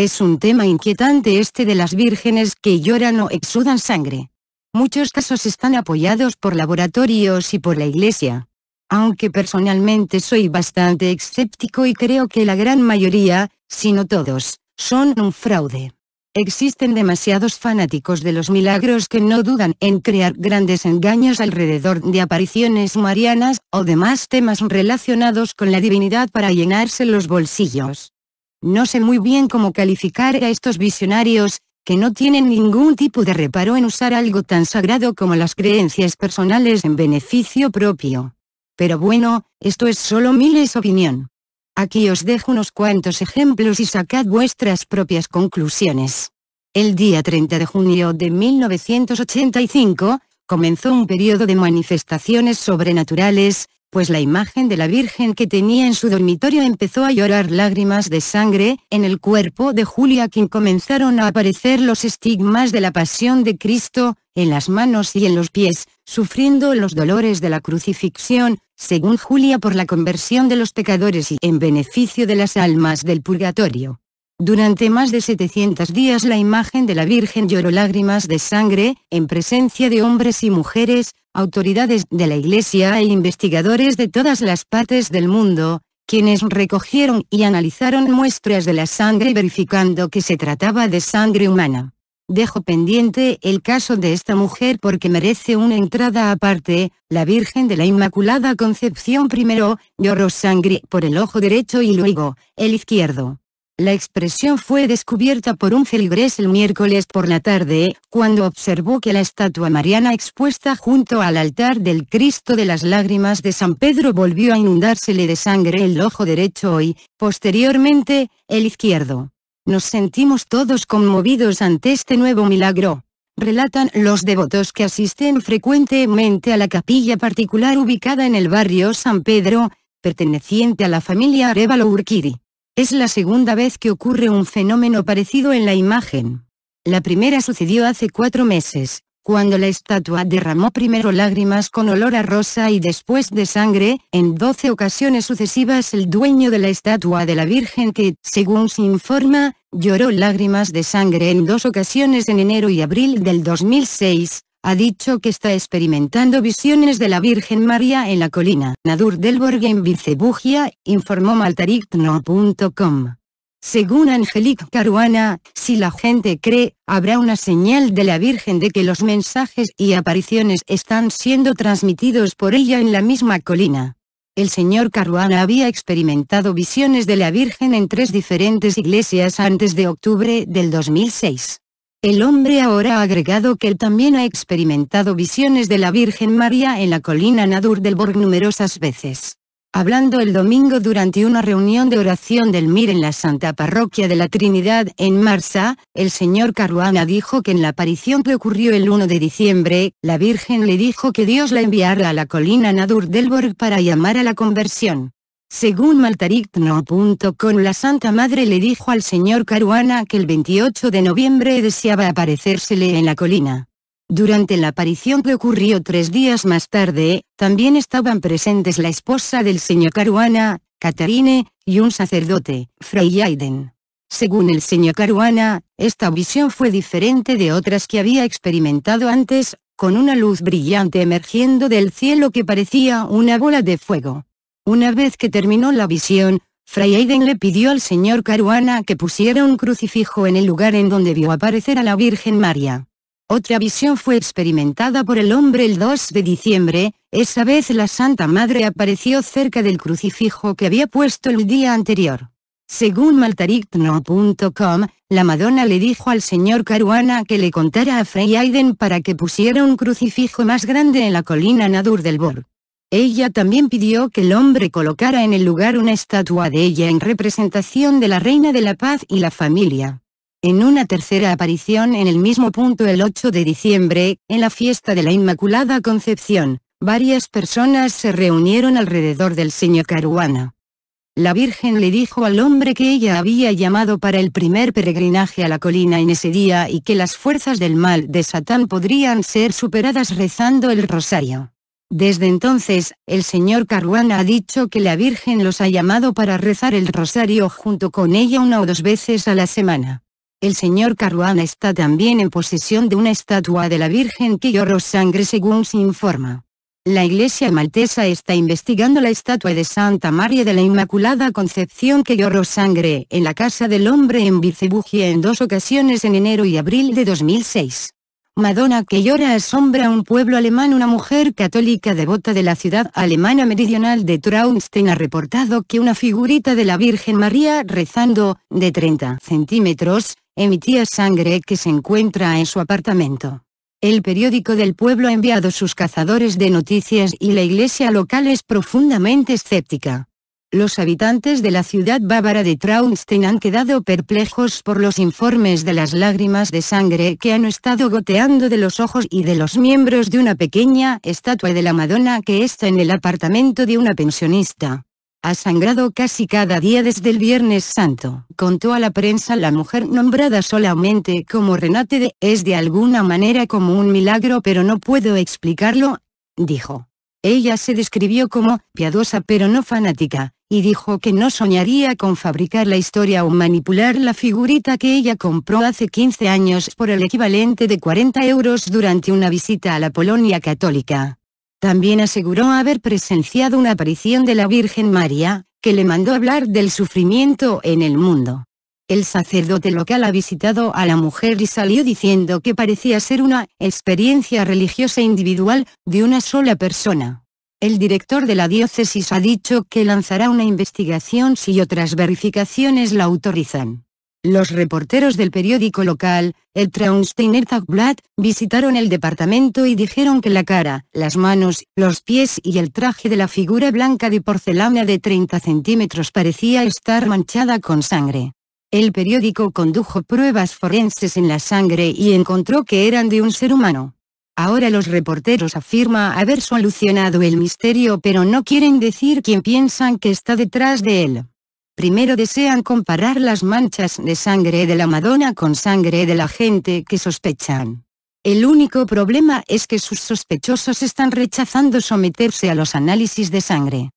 Es un tema inquietante este de las vírgenes que lloran o exudan sangre. Muchos casos están apoyados por laboratorios y por la iglesia. Aunque personalmente soy bastante escéptico y creo que la gran mayoría, si no todos, son un fraude. Existen demasiados fanáticos de los milagros que no dudan en crear grandes engaños alrededor de apariciones marianas o demás temas relacionados con la divinidad para llenarse los bolsillos. No sé muy bien cómo calificar a estos visionarios, que no tienen ningún tipo de reparo en usar algo tan sagrado como las creencias personales en beneficio propio. Pero bueno, esto es solo Miles opinión. Aquí os dejo unos cuantos ejemplos y sacad vuestras propias conclusiones. El día 30 de junio de 1985, comenzó un periodo de manifestaciones sobrenaturales, pues la imagen de la Virgen que tenía en su dormitorio empezó a llorar lágrimas de sangre, en el cuerpo de Julia quien comenzaron a aparecer los estigmas de la pasión de Cristo, en las manos y en los pies, sufriendo los dolores de la crucifixión, según Julia por la conversión de los pecadores y en beneficio de las almas del purgatorio. Durante más de 700 días la imagen de la Virgen lloró lágrimas de sangre, en presencia de hombres y mujeres, autoridades de la Iglesia e investigadores de todas las partes del mundo, quienes recogieron y analizaron muestras de la sangre verificando que se trataba de sangre humana. Dejo pendiente el caso de esta mujer porque merece una entrada aparte, la Virgen de la Inmaculada Concepción primero, lloró sangre por el ojo derecho y luego, el izquierdo. La expresión fue descubierta por un feligrés el miércoles por la tarde, cuando observó que la estatua mariana expuesta junto al altar del Cristo de las Lágrimas de San Pedro volvió a inundársele de sangre el ojo derecho y, posteriormente, el izquierdo. Nos sentimos todos conmovidos ante este nuevo milagro. Relatan los devotos que asisten frecuentemente a la capilla particular ubicada en el barrio San Pedro, perteneciente a la familia Arevalo Urquiri. Es la segunda vez que ocurre un fenómeno parecido en la imagen. La primera sucedió hace cuatro meses, cuando la estatua derramó primero lágrimas con olor a rosa y después de sangre, en doce ocasiones sucesivas el dueño de la estatua de la Virgen que, según se informa, lloró lágrimas de sangre en dos ocasiones en enero y abril del 2006, ha dicho que está experimentando visiones de la Virgen María en la colina Nadur del borgo en Vicebugia, informó maltarictno.com. Según Angelique Caruana, si la gente cree, habrá una señal de la Virgen de que los mensajes y apariciones están siendo transmitidos por ella en la misma colina. El señor Caruana había experimentado visiones de la Virgen en tres diferentes iglesias antes de octubre del 2006. El hombre ahora ha agregado que él también ha experimentado visiones de la Virgen María en la colina Nadur del Borg numerosas veces. Hablando el domingo durante una reunión de oración del MIR en la Santa Parroquia de la Trinidad en Marsa, el señor Caruana dijo que en la aparición que ocurrió el 1 de diciembre, la Virgen le dijo que Dios la enviara a la colina Nadur del Borg para llamar a la conversión. Según con la Santa Madre le dijo al señor Caruana que el 28 de noviembre deseaba aparecérsele en la colina. Durante la aparición que ocurrió tres días más tarde, también estaban presentes la esposa del señor Caruana, Catarine, y un sacerdote, Fray Aiden. Según el señor Caruana, esta visión fue diferente de otras que había experimentado antes, con una luz brillante emergiendo del cielo que parecía una bola de fuego. Una vez que terminó la visión, Fray Aiden le pidió al señor Caruana que pusiera un crucifijo en el lugar en donde vio aparecer a la Virgen María. Otra visión fue experimentada por el hombre el 2 de diciembre, esa vez la Santa Madre apareció cerca del crucifijo que había puesto el día anterior. Según maltarictno.com, la Madonna le dijo al señor Caruana que le contara a Frey Aiden para que pusiera un crucifijo más grande en la colina Nadur del Bor. Ella también pidió que el hombre colocara en el lugar una estatua de ella en representación de la Reina de la Paz y la familia. En una tercera aparición en el mismo punto el 8 de diciembre, en la fiesta de la Inmaculada Concepción, varias personas se reunieron alrededor del señor Caruana. La Virgen le dijo al hombre que ella había llamado para el primer peregrinaje a la colina en ese día y que las fuerzas del mal de Satán podrían ser superadas rezando el rosario. Desde entonces, el señor Caruana ha dicho que la Virgen los ha llamado para rezar el rosario junto con ella una o dos veces a la semana. El señor Caruana está también en posesión de una estatua de la Virgen que lloró sangre según se informa. La iglesia maltesa está investigando la estatua de Santa María de la Inmaculada Concepción que lloró sangre en la Casa del Hombre en Vicebugia en dos ocasiones en enero y abril de 2006. Madonna que llora asombra un pueblo alemán Una mujer católica devota de la ciudad alemana meridional de Traunstein ha reportado que una figurita de la Virgen María rezando, de 30 centímetros, emitía sangre que se encuentra en su apartamento. El periódico del pueblo ha enviado sus cazadores de noticias y la iglesia local es profundamente escéptica. Los habitantes de la ciudad bávara de Traunstein han quedado perplejos por los informes de las lágrimas de sangre que han estado goteando de los ojos y de los miembros de una pequeña estatua de la Madonna que está en el apartamento de una pensionista. Ha sangrado casi cada día desde el Viernes Santo, contó a la prensa la mujer nombrada solamente como Renate de, es de alguna manera como un milagro pero no puedo explicarlo, dijo. Ella se describió como piadosa pero no fanática, y dijo que no soñaría con fabricar la historia o manipular la figurita que ella compró hace 15 años por el equivalente de 40 euros durante una visita a la Polonia católica. También aseguró haber presenciado una aparición de la Virgen María, que le mandó hablar del sufrimiento en el mundo. El sacerdote local ha visitado a la mujer y salió diciendo que parecía ser una experiencia religiosa individual, de una sola persona. El director de la diócesis ha dicho que lanzará una investigación si otras verificaciones la autorizan. Los reporteros del periódico local, el Traunsteiner Tagblatt, visitaron el departamento y dijeron que la cara, las manos, los pies y el traje de la figura blanca de porcelana de 30 centímetros parecía estar manchada con sangre. El periódico condujo pruebas forenses en la sangre y encontró que eran de un ser humano. Ahora los reporteros afirma haber solucionado el misterio pero no quieren decir quién piensan que está detrás de él. Primero desean comparar las manchas de sangre de la Madonna con sangre de la gente que sospechan. El único problema es que sus sospechosos están rechazando someterse a los análisis de sangre.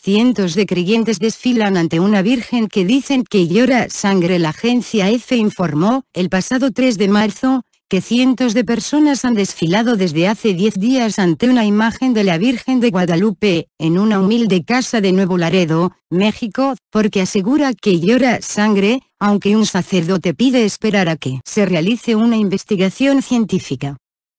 Cientos de creyentes desfilan ante una virgen que dicen que llora sangre. La agencia EFE informó, el pasado 3 de marzo, que cientos de personas han desfilado desde hace 10 días ante una imagen de la Virgen de Guadalupe, en una humilde casa de Nuevo Laredo, México, porque asegura que llora sangre, aunque un sacerdote pide esperar a que se realice una investigación científica.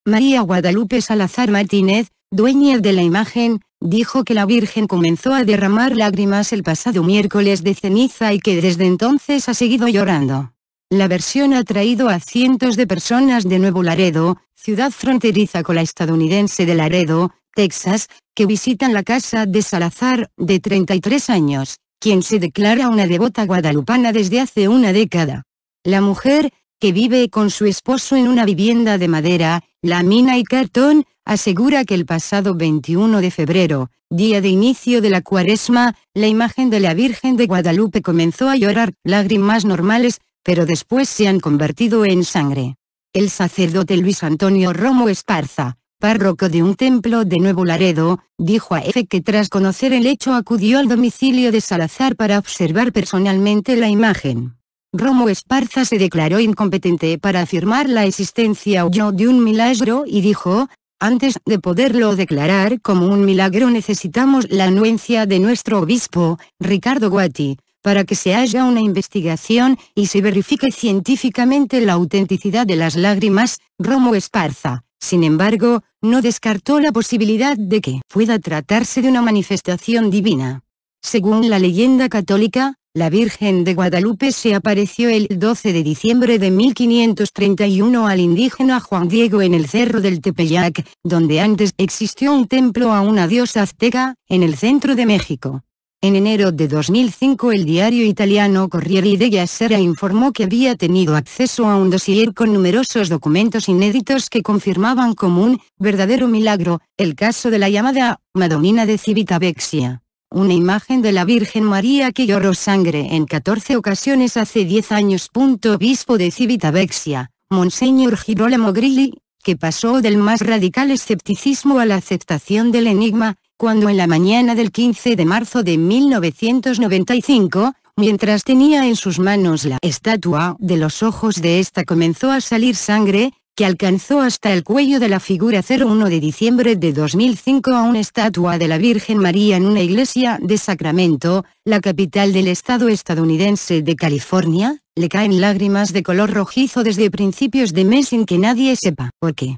María Guadalupe Salazar Martínez, dueña de la imagen, dijo que la Virgen comenzó a derramar lágrimas el pasado miércoles de ceniza y que desde entonces ha seguido llorando. La versión ha traído a cientos de personas de Nuevo Laredo, ciudad fronteriza con la estadounidense de Laredo, Texas, que visitan la casa de Salazar, de 33 años, quien se declara una devota guadalupana desde hace una década. La mujer, que vive con su esposo en una vivienda de madera, la mina y cartón, asegura que el pasado 21 de febrero, día de inicio de la cuaresma, la imagen de la Virgen de Guadalupe comenzó a llorar lágrimas normales, pero después se han convertido en sangre. El sacerdote Luis Antonio Romo Esparza, párroco de un templo de Nuevo Laredo, dijo a EFE que tras conocer el hecho acudió al domicilio de Salazar para observar personalmente la imagen. Romo Esparza se declaró incompetente para afirmar la existencia o no de un milagro y dijo, antes de poderlo declarar como un milagro necesitamos la anuencia de nuestro obispo, Ricardo Guati, para que se haya una investigación y se verifique científicamente la autenticidad de las lágrimas, Romo Esparza. Sin embargo, no descartó la posibilidad de que pueda tratarse de una manifestación divina. Según la leyenda católica, la Virgen de Guadalupe se apareció el 12 de diciembre de 1531 al indígena Juan Diego en el cerro del Tepeyac, donde antes existió un templo a una diosa azteca, en el centro de México. En enero de 2005 el diario italiano Corriere della Sera informó que había tenido acceso a un dossier con numerosos documentos inéditos que confirmaban como un verdadero milagro el caso de la llamada Madonina de Civitavecchia una imagen de la Virgen María que lloró sangre en 14 ocasiones hace 10 años. Obispo de Civitavexia, Monseñor Girolamo Grilli, que pasó del más radical escepticismo a la aceptación del enigma, cuando en la mañana del 15 de marzo de 1995, mientras tenía en sus manos la estatua de los ojos de esta comenzó a salir sangre, que alcanzó hasta el cuello de la figura 01 de diciembre de 2005 a una estatua de la Virgen María en una iglesia de Sacramento, la capital del estado estadounidense de California, le caen lágrimas de color rojizo desde principios de mes sin que nadie sepa por qué.